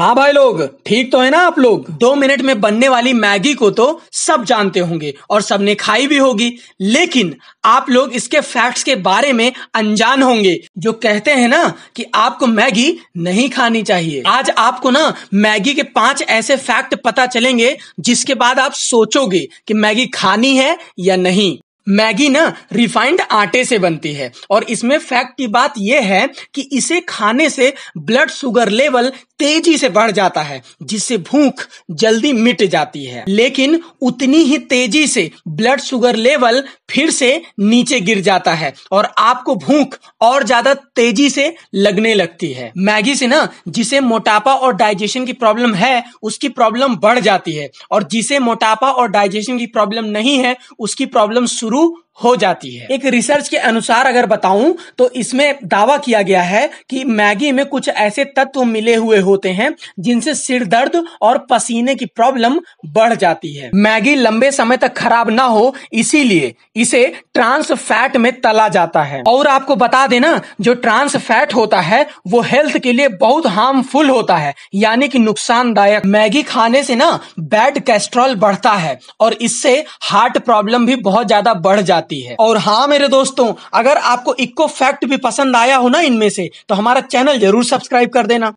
हाँ भाई लोग ठीक तो है ना आप लोग दो मिनट में बनने वाली मैगी को तो सब जानते होंगे और सबने खाई भी होगी लेकिन आप लोग इसके फैक्ट्स के बारे में अनजान होंगे जो कहते हैं ना कि आपको मैगी नहीं खानी चाहिए आज आपको ना मैगी के पांच ऐसे फैक्ट पता चलेंगे जिसके बाद आप सोचोगे कि मैगी खानी है या नहीं मैगी ना रिफाइंड आटे से बनती है और इसमें फैक्ट की बात यह है कि इसे खाने से ब्लड शुगर लेवल तेजी से बढ़ जाता है जिससे भूख जल्दी मिट जाती है लेकिन उतनी ही तेजी से ब्लड शुगर लेवल फिर से नीचे गिर जाता है और आपको भूख और ज्यादा तेजी से लगने लगती है मैगी से ना जिसे मोटापा और डाइजेशन की प्रॉब्लम है उसकी प्रॉब्लम बढ़ जाती है और जिसे मोटापा और डाइजेशन की प्रॉब्लम नहीं है उसकी प्रॉब्लम शुरू outro हो जाती है एक रिसर्च के अनुसार अगर बताऊं तो इसमें दावा किया गया है कि मैगी में कुछ ऐसे तत्व मिले हुए होते हैं जिनसे सिर दर्द और पसीने की प्रॉब्लम बढ़ जाती है मैगी लंबे समय तक खराब ना हो इसीलिए इसे ट्रांस फैट में तला जाता है और आपको बता देना जो ट्रांस फैट होता है वो हेल्थ के लिए बहुत हार्मफुल होता है यानी कि नुकसानदायक मैगी खाने से ना बैड कैस्ट्रॉल बढ़ता है और इससे हार्ट प्रॉब्लम भी बहुत ज्यादा बढ़ जाती जाती है और हाँ मेरे दोस्तों अगर आपको इको फैक्ट भी पसंद आया हो ना इनमें से तो हमारा चैनल जरूर सब्सक्राइब कर देना